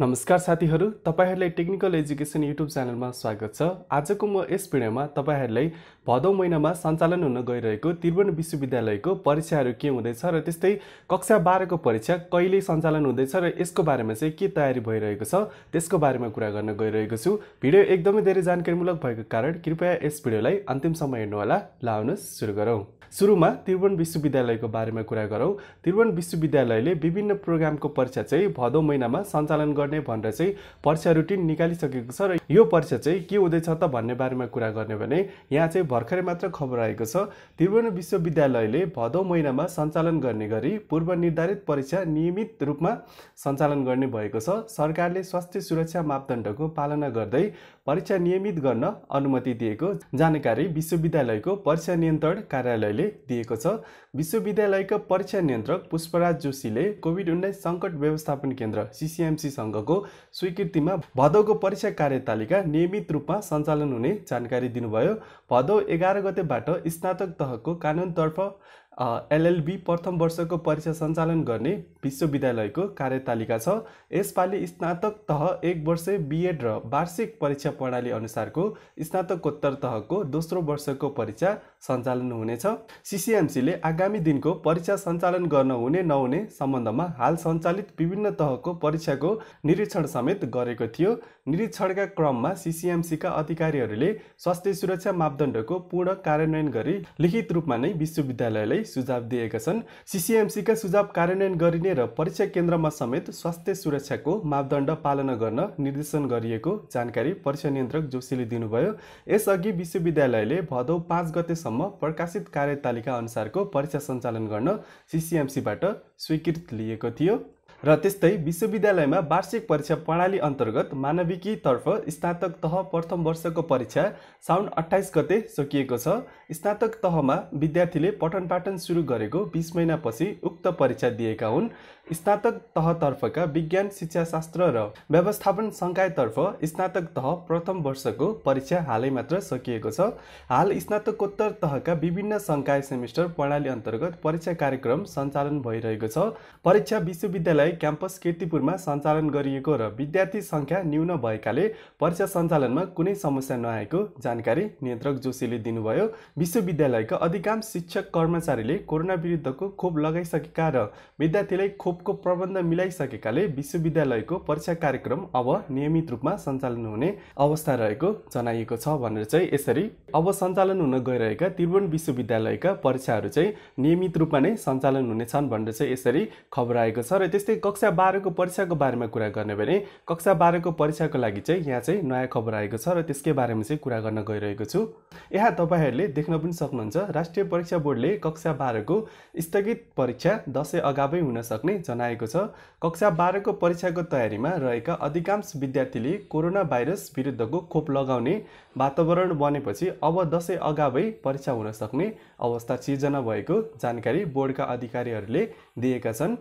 नमस्कार साथीहरू तपाईँहरूलाई टेक्निकल एजुकेसन युट्युब च्यानलमा स्वागत छ आजको म यस भिडियोमा तपाईँहरूलाई भदौ महिनामा सञ्चालन हुन गइरहेको त्रिभुवन विश्वविद्यालयको परीक्षाहरू के हुँदैछ र त्यस्तै कक्षा बाह्रको परीक्षा कहिले सञ्चालन हुँदैछ र यसको बारेमा चाहिँ के तयारी भइरहेको छ त्यसको बारेमा कुरा गर्न गइरहेको छु भिडियो एकदमै धेरै जानकारीमूलक भएको कारण कृपया यस भिडियोलाई अन्तिम अन्तिमसम्म हेर्नुहोला ल सुरु गरौँ सुरुमा त्रिभुवन विश्वविद्यालयको बारेमा कुरा गरौँ त्रिभुवन विश्वविद्यालयले विभिन्न प्रोग्रामको परीक्षा चाहिँ भदौ महिनामा सञ्चालन गर्ने गर्ने भनेर चाहिँ परीक्षा रुटिन निकालिसकेको छ र यो परीक्षा चाहिँ के हुँदैछ त भन्ने बारेमा कुरा गर्ने भने यहाँ चाहिँ भर्खरै मात्र खबर आएको छ त्रिभुवन विश्वविद्यालयले भदौ महिनामा सञ्चालन गर्ने गरी पूर्व निर्धारित परीक्षा नियमित रूपमा सञ्चालन गर्ने भएको छ सरकारले स्वास्थ्य सुरक्षा मापदण्डको पालना गर्दै परीक्षा नियमित गर्न अनुमति दिएको जानकारी विश्वविद्यालयको परीक्षा नियन्त्रण कार्यालयले दिएको छ विश्वविद्यालयका परीक्षा नियन्त्रक पुष्पराज जोशीले कोभिड उन्नाइस सङ्कट व्यवस्थापन केन्द्र सिसिएमसीसँग सङ्घको स्वीकृतिमा भदौको परीक्षा कार्यतालिका नियमित रूपमा सञ्चालन हुने जानकारी दिनुभयो भदौ एघार गतेबाट स्नातक तहको कानुनतर्फ एलएलबी प्रथम वर्षको परीक्षा सञ्चालन गर्ने विश्वविद्यालयको कार्यतालिका छ यसपालि स्नातक तह एक वर्ष बिएड र वार्षिक परीक्षा प्रणाली अनुसारको स्नातकोत्तर तहको दोस्रो वर्षको परीक्षा सञ्चालन हुनेछ सिसिएमसीले आगामी दिनको परीक्षा सञ्चालन गर्न हुने नहुने सम्बन्धमा हाल सञ्चालित विभिन्न तहको परीक्षाको निरीक्षण समेत गरेको थियो निरीक्षणका क्रममा सिसिएमसीका अधिकारीहरूले स्वास्थ्य सुरक्षा मापदण्डको पूर्ण कार्यान्वयन गरी लिखित रूपमा नै विश्वविद्यालयलाई सुझाव दिएका छन् सिसिएमसीका सुझाव कार्यान्वयन गरिने र परीक्षा केन्द्रमा समेत स्वास्थ्य सुरक्षाको मापदण्ड पालना गर्न निर्देशन गरिएको जानकारी परीक्षा नियन्त्रक जोशीले दिनुभयो यसअघि विश्वविद्यालयले भदौ पाँच गतेसम्म प्रकाशित कार्यतालिका अनुसारको परीक्षा सञ्चालन गर्न सिसिएमसीबाट स्वीकृत लिएको थियो र त्यस्तै विश्वविद्यालयमा वार्षिक परीक्षा प्रणाली अन्तर्गत मानविकीतर्फ स्नातक तह प्रथम वर्षको परीक्षा साउन अठाइस गते सकिएको छ स्नातक तहमा विद्यार्थीले पठन पाठन सुरु गरेको बिस महिनापछि उक्त परीक्षा दिएका हुन् स्नातक तहतर्फका विज्ञान शिक्षाशास्त्र र व्यवस्थापन सङ्कायतर्फ स्नातक तह प्रथम वर्षको परीक्षा हालै मात्र सकिएको छ हाल स्नातकोत्तर तहका विभिन्न सङ्काय सेमिस्टर प्रणाली अन्तर्गत परीक्षा कार्यक्रम सञ्चालन भइरहेको छ परीक्षा विश्वविद्यालय क्याम्पस किर्तिपुरमा सञ्चालन गरिएको र विद्यार्थी सङ्ख्या न्यून भएकाले परीक्षा सञ्चालनमा कुनै समस्या नआएको जानकारी नियन्त्रक जोशीले दिनुभयो विश्वविद्यालयका अधिकांश शिक्षक कर्मचारीले कोरोना विरुद्धको खोप लगाइसकेका र विद्यार्थीलाई खोपको प्रबन्ध मिलाइसकेकाले विश्वविद्यालयको परीक्षा कार्यक्रम अब नियमित रूपमा सञ्चालन हुने अवस्था रहेको जनाइएको छ भनेर चाहिँ यसरी अब सञ्चालन हुन गइरहेका त्रिभुवन विश्वविद्यालयका परीक्षाहरू चाहिँ नियमित रूपमा नै सञ्चालन हुनेछन् भनेर चाहिँ यसरी खबर आएको छ र त्यस्तै कक्षा बाह्रको परीक्षाको बारेमा कुरा गर्ने भने कक्षा बाह्रको परीक्षाको लागि चाहिँ यहाँ चाहिँ नयाँ खबर आएको छ र त्यसकै बारेमा चाहिँ कुरा गर्न गइरहेको छु यहाँ तपाईँहरूले देख्न पनि सक्नुहुन्छ राष्ट्रिय परीक्षा बोर्डले कक्षा बाह्रको स्थगित परीक्षा दसैँ अगावै हुन सक्ने जनाएको छ कक्षा बाह्रको परीक्षाको तयारीमा रहेका अधिकांश विद्यार्थीले कोरोना भाइरस विरुद्धको खोप लगाउने वातावरण बनेपछि अब दसैँ अगावै परीक्षा हुन सक्ने अवस्था सिर्जना भएको जानकारी बोर्डका अधिकारीहरूले दिएका छन्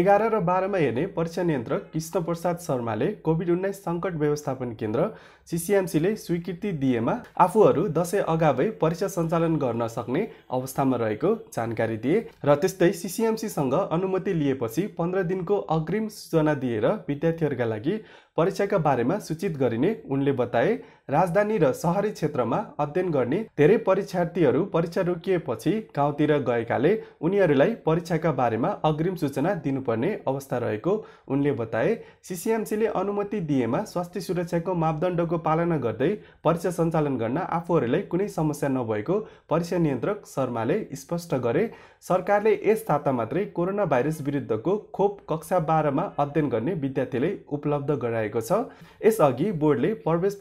एघार र बाह्रमा हेर्ने परीक्षा नियन्त्रक कृष्ण प्रसाद शर्माले कोभिड उन्नाइस सङ्कट व्यवस्थापन केन्द्र सिसिएमसीले स्वीकृति दिएमा आफूहरू दसैँ अगावै परीक्षा सञ्चालन गर्न सक्ने अवस्थामा रहेको जानकारी दिए र त्यस्तै सिसिएमसीसँग अनुमति लिएपछि पन्ध्र दिनको अग्रिम सूचना दिएर विद्यार्थीहरूका लागि परीक्षाका बारेमा सूचित गरिने उनले बताए राजधानी र सहरी क्षेत्रमा अध्ययन गर्ने धेरै परीक्षार्थीहरू परीक्षा रोकिएपछि गाउँतिर गएकाले उनीहरूलाई परीक्षाका बारेमा अग्रिम सूचना दिनुपर्ने अवस्था रहेको उनले बताए सिसिएमसीले अनुमति दिएमा स्वास्थ्य सुरक्षाको मापदण्डको पालना गर्दै परीक्षा सञ्चालन गर्न आफूहरूलाई कुनै समस्या नभएको परीक्षा नियन्त्रक शर्माले स्पष्ट गरे सरकारले यस थाता मात्रै कोरोना भाइरस विरुद्धको खोप कक्षा बाह्रमा अध्ययन गर्ने विद्यार्थीलाई उपलब्ध गराए रहेको छ यसअघि बोर्डले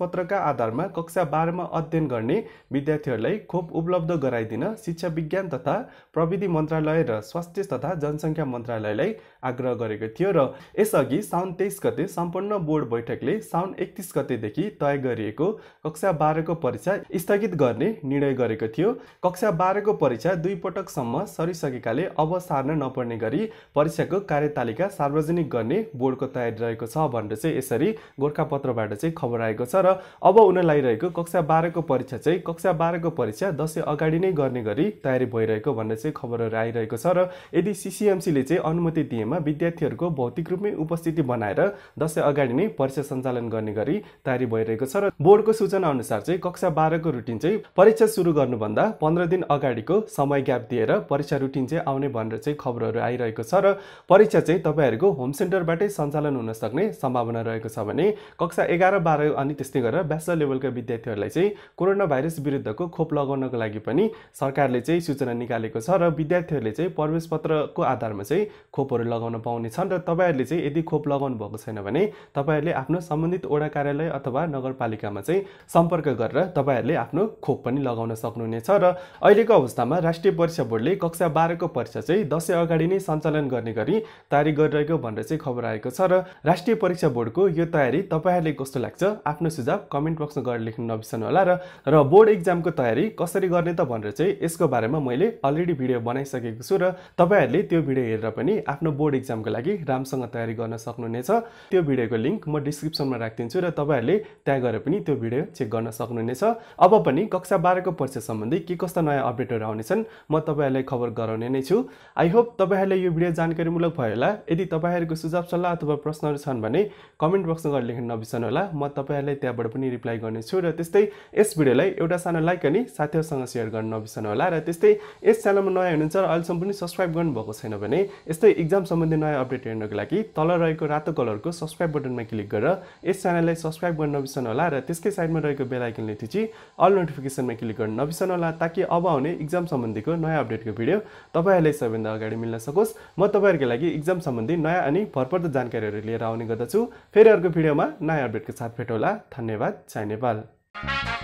पत्रका आधारमा कक्षा बाह्रमा अध्ययन गर्ने विद्यार्थीहरूलाई खोप उपलब्ध गराइदिन शिक्षा विज्ञान तथा प्रविधि मन्त्रालय र स्वास्थ्य तथा जनसङ्ख्या मन्त्रालयलाई आग्रह गरेको थियो र यसअघि साउन तेइस गते सम्पन्न बोर्ड बैठकले साउन एकतिस गतेदेखि तय गरिएको कक्षा बाह्रको परीक्षा स्थगित गर्ने निर्णय गरेको थियो कक्षा बाह्रको परीक्षा दुई पटकसम्म सरिसकेकाले अब सार्न नपर्ने गरी परीक्षाको कार्यतालिका सार्वजनिक गर्ने बोर्डको तयारी रहेको छ भनेर चाहिँ यसरी गोर्खापत्रबाट चाहिँ खबर आएको छ र अब उनलाई रहेको कक्षा बाह्रको परीक्षा चाहिँ कक्षा बाह्रको परीक्षा दसैँ अगाडि नै गर्ने गरी तयारी भइरहेको भन्ने चाहिँ खबरहरू आइरहेको छ र यदि सिसिएमसीले चाहिँ अनुमति दिएमा कार्यक्रममा विद्यार्थीहरूको भौतिक रूपमै उपस्थिति बनाएर दसैँ अगाडि नै परीक्षा सञ्चालन गर्ने गरी तयारी भइरहेको छ र बोर्डको सूचना अनुसार चाहिँ कक्षा बाह्रको रुटिन चाहिँ परीक्षा सुरु गर्नुभन्दा पन्ध्र दिन अगाडिको समय ग्याप दिएर परीक्षा रुटिन चाहिँ आउने भनेर चाहिँ खबरहरू आइरहेको छ र परीक्षा चाहिँ तपाईँहरूको होम सेन्टरबाटै सञ्चालन हुन सक्ने सम्भावना रहेको छ भने कक्षा एघार बाह्र अनि त्यस्तै गरेर ब्याचलर लेभलका विद्यार्थीहरूलाई चाहिँ कोरोना भाइरस विरुद्धको खोप लगाउनको लागि पनि सरकारले चाहिँ सूचना निकालेको छ र विद्यार्थीहरूले चाहिँ प्रवेश पत्रको आधारमा चाहिँ खोपहरू लगाउनु लगाउन पाउनेछन् र तपाईँहरूले चाहिँ यदि खोप लगाउनु भएको छैन भने तपाईँहरूले आफ्नो सम्बन्धित वडा कार्यालय अथवा नगरपालिकामा चाहिँ सम्पर्क गरेर तपाईँहरूले आफ्नो खोप पनि लगाउन सक्नुहुनेछ र अहिलेको अवस्थामा राष्ट्रिय परीक्षा बोर्डले कक्षा बाह्रको परीक्षा चाहिँ दसैँ अगाडि नै सञ्चालन गर्ने गरी तयारी गरिरहेको भनेर चाहिँ खबर आएको छ र राष्ट्रिय परीक्षा बोर्डको यो तयारी तपाईँहरूले कस्तो लाग्छ आफ्नो सुझाव कमेन्ट बक्समा गरेर लेख्नु नबिर्सनु होला र बोर्ड इक्जामको तयारी कसरी गर्ने त भनेर चाहिँ यसको बारेमा मैले अलरेडी भिडियो बनाइसकेको छु र तपाईँहरूले त्यो भिडियो हेरेर पनि आफ्नो बोर्ड बोर्ड इक्जामको लागि राम्रोसँग तयारी गर्न सक्नुहुनेछ त्यो भिडियोको लिङ्क म डिस्क्रिप्सनमा राखिदिन्छु र तपाईँहरूले त्यहाँ गएर पनि त्यो भिडियो चेक गर्न सक्नुहुनेछ अब पनि कक्षा बाह्रको परीक्षा सम्बन्धी के कस्ता नयाँ अपडेटहरू आउनेछन् म तपाईँहरूलाई खबर गराउने नै छु आई होप तपाईँहरूलाई यो भिडियो जानकारीमूलक भयो होला यदि तपाईँहरूको सुझाव सल्लाह अथवा प्रश्नहरू छन् भने कमेन्ट बक्समा गएर लेख्न नबिर्सनु होला म तपाईँहरूलाई त्यहाँबाट पनि रिप्लाई गर्नेछु र त्यस्तै यस भिडियोलाई एउटा सानो लाइक अनि साथीहरूसँग सेयर गर्न नबिर्सनु होला र त्यस्तै यस च्यानलमा नयाँ हुनुहुन्छ र अहिलेसम्म पनि सब्सक्राइब गर्नुभएको छैन भने यस्तै इक्जाम सम्बन्धी नयाँ अपडेट हेर्नको लागि तल रहेको रातो कलरको सब्सक्राइब बटनमा क्लिक गरेर यस च्यानललाई सब्सक्राइब गर्न होला र त्यसकै साइडमा रहेको बेलायकनले थिचि अल नोटिफिकेसनमा क्लिक गर्न होला ताकि अब आउने इक्जाम सम्बन्धीको नयाँ अपडेटको भिडियो तपाईँहरूलाई सबैभन्दा अगाडि मिल्न सकोस् म तपाईँहरूको लागि इक्जाम सम्बन्धी नयाँ अनि भरपर्दो जानकारीहरू लिएर आउने गर्दछु फेरि अर्को भिडियोमा नयाँ अपडेटको साथ भेटौँला धन्यवाद जय नेपाल